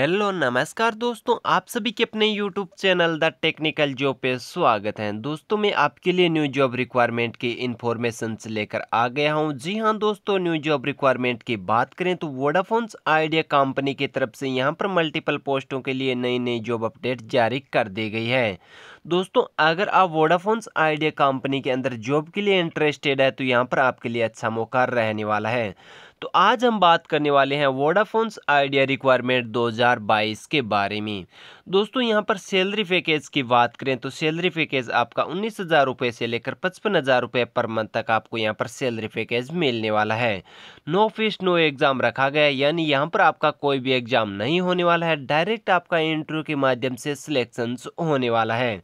hello नमस्कार दोस्तों आप सभी के अपने YouTube channel the technical job पे स्वागत है दोस्तों मैं आपके लिए न्यू जॉब रिक्वायरमेंट की इन्फॉर्मेशन से लेकर आ गया हूं जी हां दोस्तों न्यू जॉब रिक्वायरमेंट की बात करें तो वोडाफोन्स आइडिया कंपनी की तरफ से यहां पर मल्टीपल पोस्टों के लिए नई नई जॉब अपडेट जारी कर दी गई है दोस्तों अगर आप वोडाफोन्स आइडिया कंपनी के अंदर जॉब के लिए इंटरेस्टेड है तो यहाँ पर आपके लिए अच्छा मौका रहने वाला है तो आज हम बात करने वाले हैं वोडाफोन्स आइडिया रिक्वायरमेंट 2022 के बारे में दोस्तों यहाँ पर सैलरी पैकेज की बात करें तो सैलरी पैकेज आपका उन्नीस हज़ार रुपये से लेकर पचपन हज़ार रुपये पर मंथ तक आपको यहाँ पर सैलरी पैकेज मिलने वाला है नो फीस नो एग्ज़ाम रखा गया यानी यहाँ पर आपका कोई भी एग्ज़ाम नहीं होने वाला है डायरेक्ट आपका इंटरव्यू के माध्यम से सिलेक्शंस होने वाला है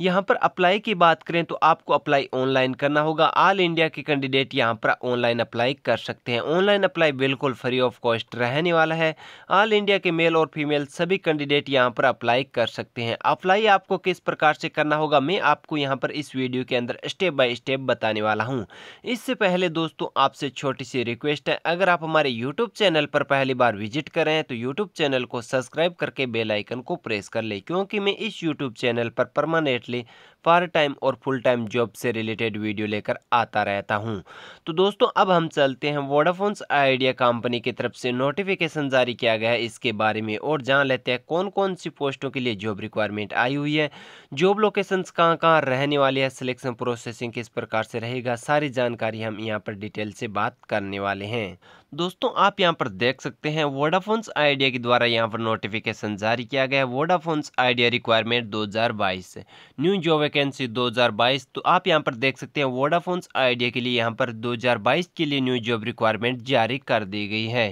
यहाँ पर अप्लाई की बात करें तो आपको अप्लाई ऑनलाइन करना होगा ऑल इंडिया के कैंडिडेट यहाँ पर ऑनलाइन अप्लाई कर सकते हैं ऑनलाइन अप्लाई बिल्कुल फ्री ऑफ कॉस्ट रहने वाला है ऑल इंडिया के मेल और फीमेल सभी कैंडिडेट यहाँ पर अप्लाई कर सकते हैं अप्लाई आपको किस प्रकार से करना होगा मैं आपको यहाँ पर इस वीडियो के अंदर स्टेप बाय स्टेप बताने वाला हूँ इससे पहले दोस्तों आपसे छोटी सी रिक्वेस्ट है अगर आप हमारे यूट्यूब चैनल पर पहली बार विजिट कर रहे हैं तो यूट्यूब चैनल को सब्सक्राइब करके बेलाइकन को प्रेस कर ले क्योंकि मैं इस यूट्यूब चैनल पर परमानेंट slightly पार्ट टाइम और फुल टाइम जॉब से रिलेटेड वीडियो लेकर आता रहता हूँ तो दोस्तों अब हम चलते हैं वोडाफोन्स आइडिया कंपनी की तरफ से नोटिफिकेशन जारी किया गया है इसके बारे में और जान लेते हैं कौन कौन सी पोस्टों के लिए जॉब रिक्वायरमेंट आई हुई है जॉब लोकेशन कहाँ कहाँ रहने वाली है सिलेक्शन प्रोसेसिंग किस प्रकार से रहेगा सारी जानकारी हम यहाँ पर डिटेल से बात करने वाले हैं दोस्तों आप यहाँ पर देख सकते हैं वोडाफोन्स आइडिया के द्वारा यहाँ पर नोटिफिकेशन जारी किया गया है Vodafone's Idea requirement 2022 new job vacancy 2022 तो आप यहां पर देख सकते हैं वोडाफोन्स आइडिया के लिए यहां पर 2022 के लिए न्यू जॉब रिक्वायरमेंट जारी कर दी गई है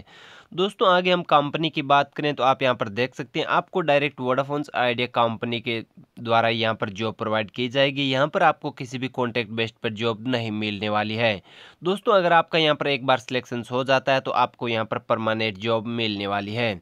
दोस्तों आगे हम कंपनी की बात करें तो आप यहाँ पर देख सकते हैं आपको डायरेक्ट वोडाफोन्स आइडिया कंपनी के द्वारा यहाँ पर जॉब प्रोवाइड की जाएगी यहाँ पर आपको किसी भी कॉन्टैक्ट बेस्ट पर जॉब नहीं मिलने वाली है दोस्तों अगर आपका यहाँ पर एक बार सिलेक्शन हो जाता है तो आपको यहाँ पर परमानेंट जॉब मिलने वाली है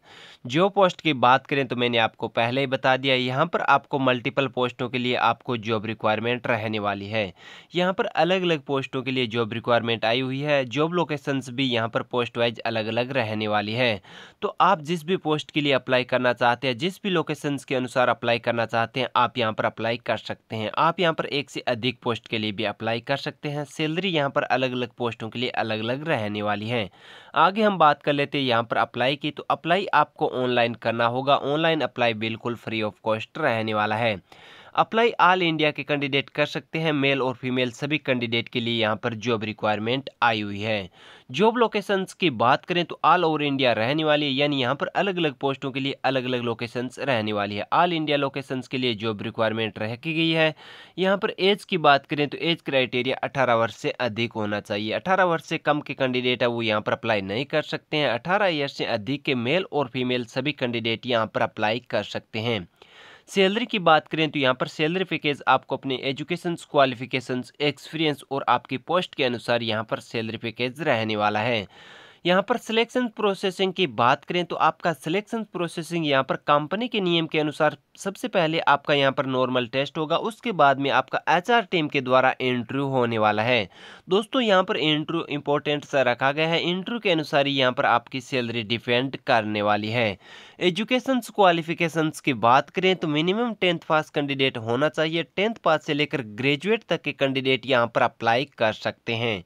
जॉब पोस्ट की बात करें तो मैंने आपको पहले ही बता दिया यहाँ पर आपको मल्टीपल पोस्टों के लिए आपको जॉब रिक्वायरमेंट रहने वाली है यहाँ पर अलग अलग पोस्टों के लिए जॉब रिक्वायरमेंट आई हुई है जॉब लोकेशंस भी यहाँ पर पोस्ट वाइज अलग अलग रहने वाली वाली है तो आप जिस भी पोस्ट के लिए अप्लाई करना चाहते हैं जिस भी लोकेशंस के अनुसार अप्लाई करना चाहते हैं आप यहाँ पर अप्लाई कर सकते हैं आप यहाँ पर एक से अधिक पोस्ट के लिए भी अप्लाई कर सकते हैं सैलरी यहाँ पर अलग अलग पोस्टों के लिए अलग अलग रहने वाली है आगे हम बात कर लेते हैं यहाँ पर अप्लाई की तो अप्लाई आपको ऑनलाइन करना होगा ऑनलाइन अप्लाई बिल्कुल फ्री ऑफ कॉस्ट रहने वाला है अप्लाई ऑल इंडिया के कैंडिडेट कर सकते हैं मेल और फीमेल सभी कैंडिडेट के लिए यहाँ पर जॉब रिक्वायरमेंट आई हुई है जॉब लोकेशंस की बात करें तो ऑल ओवर इंडिया रहने वाली है यानी यहाँ पर अलग अलग पोस्टों के लिए अलग अलग लोकेशंस रहने वाली है ऑल इंडिया लोकेशंस के लिए जॉब रिक्वायरमेंट रखी गई है यहाँ पर एज की बात करें तो एज क्राइटेरिया अठारह वर्ष से अधिक होना चाहिए अठारह वर्ष से कम के कैंडिडेट है वो यहाँ पर अप्लाई नहीं कर सकते हैं अठारह ईयर से अधिक के मेल और फीमेल सभी कैंडिडेट यहाँ पर अप्लाई कर सकते हैं सैलरी की बात करें तो यहाँ पर सैलरी पैकेज आपको अपने एजुकेशन क्वालिफिकेशन एक्सपीरियंस और आपकी पोस्ट के अनुसार यहाँ पर सैलरी पैकेज रहने वाला है यहाँ पर सिलेक्शन प्रोसेसिंग की बात करें तो आपका सिलेक्शन प्रोसेसिंग यहाँ पर कंपनी के नियम के अनुसार सबसे पहले आपका यहाँ पर नॉर्मल टेस्ट होगा उसके बाद में आपका एचआर टीम के द्वारा इंटरव्यू होने वाला है दोस्तों यहाँ पर इंटरव्यू इंपॉर्टेंट सा रखा गया है इंटरव्यू के अनुसार ही यहाँ पर आपकी सैलरी डिपेंड करने वाली है एजुकेशन क्वालिफिकेशन की बात करें तो मिनिमम टेंथ पास कैंडिडेट होना चाहिए टेंथ पास से लेकर ग्रेजुएट तक के कैंडिडेट यहाँ पर अप्लाई कर सकते हैं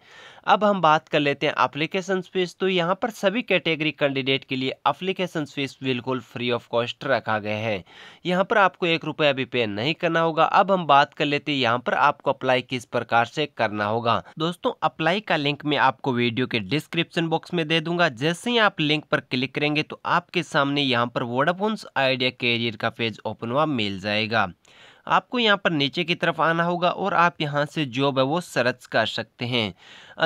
अब हम बात कर लेते हैं अप्लीकेशन फीस तो यहाँ पर सभी कैटेगरी कैंडिडेट के लिए अप्लीकेशन फीस बिल्कुल फ्री ऑफ कॉस्ट रखा गया है यहाँ पर आपको एक रुपया भी पे नहीं करना होगा अब हम बात कर लेते हैं यहाँ पर आपको अप्लाई किस प्रकार से करना होगा दोस्तों अप्लाई का लिंक मैं आपको वीडियो के डिस्क्रिप्शन बॉक्स में दे दूंगा जैसे ही आप लिंक पर क्लिक करेंगे तो आपके सामने यहाँ पर वोडाफोन्स आइडिया कैरियर का पेज ओपन हुआ मिल जाएगा आपको यहाँ पर नीचे की तरफ आना होगा और आप यहाँ से जॉब है वो सर्च कर सकते हैं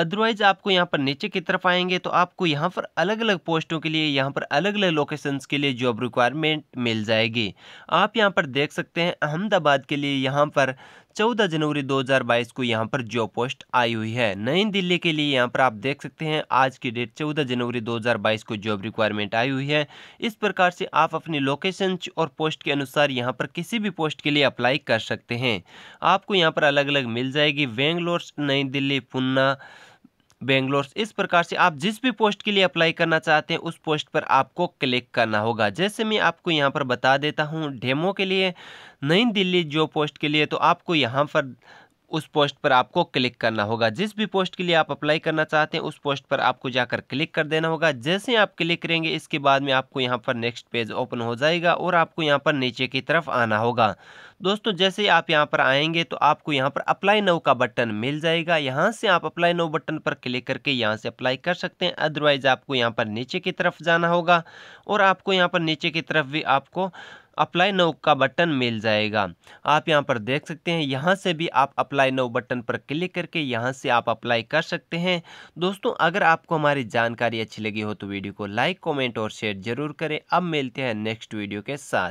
अदरवाइज़ आपको यहाँ पर नीचे की तरफ आएंगे तो आपको यहाँ पर अलग अलग पोस्टों के लिए यहाँ पर अलग अलग लोकेशंस के लिए जॉब रिक्वायरमेंट मिल जाएगी आप यहाँ पर देख सकते हैं अहमदाबाद के लिए यहाँ पर चौदह जनवरी 2022 को यहाँ पर जॉब पोस्ट आई हुई है नई दिल्ली के लिए यहाँ पर आप देख सकते हैं आज की डेट चौदह जनवरी 2022 को जॉब रिक्वायरमेंट आई हुई है इस प्रकार से आप अपनी लोकेशन और पोस्ट के अनुसार यहाँ पर किसी भी पोस्ट के लिए अप्लाई कर सकते हैं आपको यहाँ पर अलग अलग मिल जाएगी बेंगलोर नई दिल्ली पुन्ना बेंगलोर इस प्रकार से आप जिस भी पोस्ट के लिए अप्लाई करना चाहते हैं उस पोस्ट पर आपको क्लिक करना होगा जैसे मैं आपको यहाँ पर बता देता हूँ डेमो के लिए नई दिल्ली जो पोस्ट के लिए तो आपको यहाँ पर उस पोस्ट पर आपको क्लिक करना होगा जिस भी पोस्ट के लिए आप अप्लाई करना चाहते हैं उस पोस्ट पर आपको जाकर क्लिक कर देना होगा जैसे आप क्लिक करेंगे इसके बाद में आपको यहाँ पर नेक्स्ट पेज ओपन हो जाएगा और आपको यहाँ पर नीचे की तरफ आना होगा दोस्तों जैसे आप यहाँ पर आएंगे तो आपको यहाँ पर अप्लाई नो का बटन मिल जाएगा यहाँ से आप अप्लाई नो बटन पर क्लिक करके यहाँ से अप्लाई कर सकते हैं अदरवाइज आपको यहाँ पर नीचे की तरफ जाना होगा और आपको यहाँ पर नीचे की तरफ भी आपको अप्लाई नो का बटन मिल जाएगा आप यहाँ पर देख सकते हैं यहाँ से भी आप अप्लाई नो बटन पर क्लिक करके यहाँ से आप अप्लाई कर सकते हैं दोस्तों अगर आपको हमारी जानकारी अच्छी लगी हो तो वीडियो को लाइक कॉमेंट और शेयर जरूर करें अब मिलते हैं नेक्स्ट वीडियो के साथ